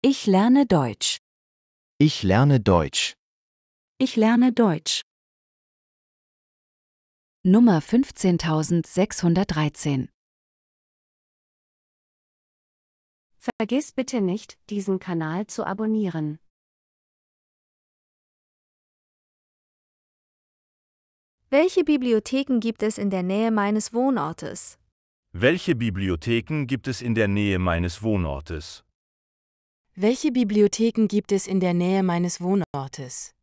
Ich lerne Deutsch. Ich lerne Deutsch. Ich lerne Deutsch. Nummer 15613 Vergiss bitte nicht, diesen Kanal zu abonnieren. Welche Bibliotheken gibt es in der Nähe meines Wohnortes? Welche Bibliotheken gibt es in der Nähe meines Wohnortes? Welche Bibliotheken gibt es in der Nähe meines Wohnortes?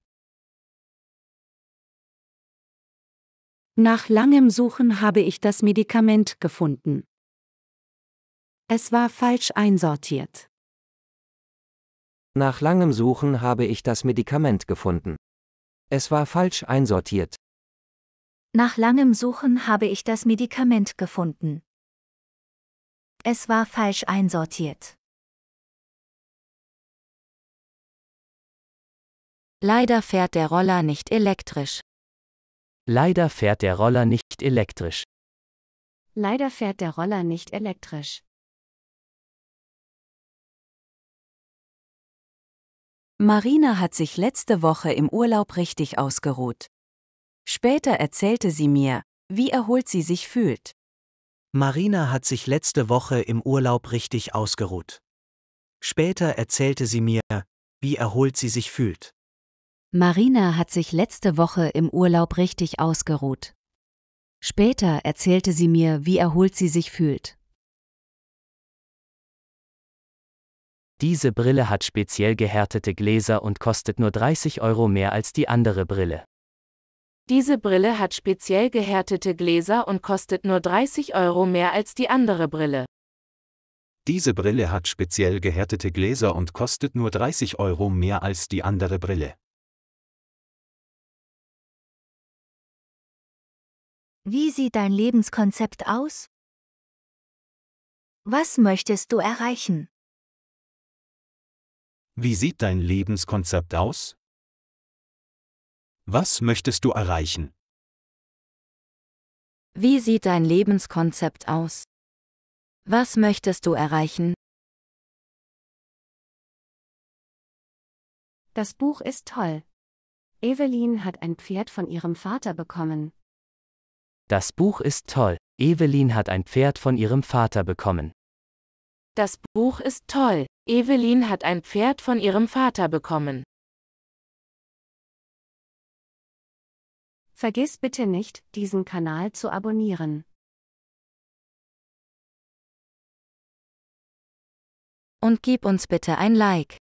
Nach langem Suchen habe ich das Medikament gefunden. Es war falsch einsortiert. Nach langem Suchen habe ich das Medikament gefunden. Es war falsch einsortiert. Nach langem Suchen habe ich das Medikament gefunden. Es war falsch einsortiert. Leider fährt der Roller nicht elektrisch. Leider fährt der Roller nicht elektrisch. Leider fährt der Roller nicht elektrisch. Marina hat sich letzte Woche im Urlaub richtig ausgeruht. Später erzählte sie mir, wie erholt sie sich fühlt. Marina hat sich letzte Woche im Urlaub richtig ausgeruht. Später erzählte sie mir, wie erholt sie sich fühlt. Marina hat sich letzte Woche im Urlaub richtig ausgeruht. Später erzählte sie mir, wie erholt sie sich fühlt. Diese Brille hat speziell gehärtete Gläser und kostet nur 30 Euro mehr als die andere Brille. Diese Brille hat speziell gehärtete Gläser und kostet nur 30 Euro mehr als die andere Brille. Diese Brille hat speziell gehärtete Gläser und kostet nur 30 Euro mehr als die andere Brille. Wie sieht dein Lebenskonzept aus? Was möchtest du erreichen? Wie sieht dein Lebenskonzept aus? Was möchtest du erreichen? Wie sieht dein Lebenskonzept aus? Was möchtest du erreichen? Das Buch ist toll. Evelyn hat ein Pferd von ihrem Vater bekommen. Das Buch ist toll. Evelyn hat ein Pferd von ihrem Vater bekommen. Das Buch ist toll. Evelyn hat ein Pferd von ihrem Vater bekommen. Vergiss bitte nicht, diesen Kanal zu abonnieren. Und gib uns bitte ein Like.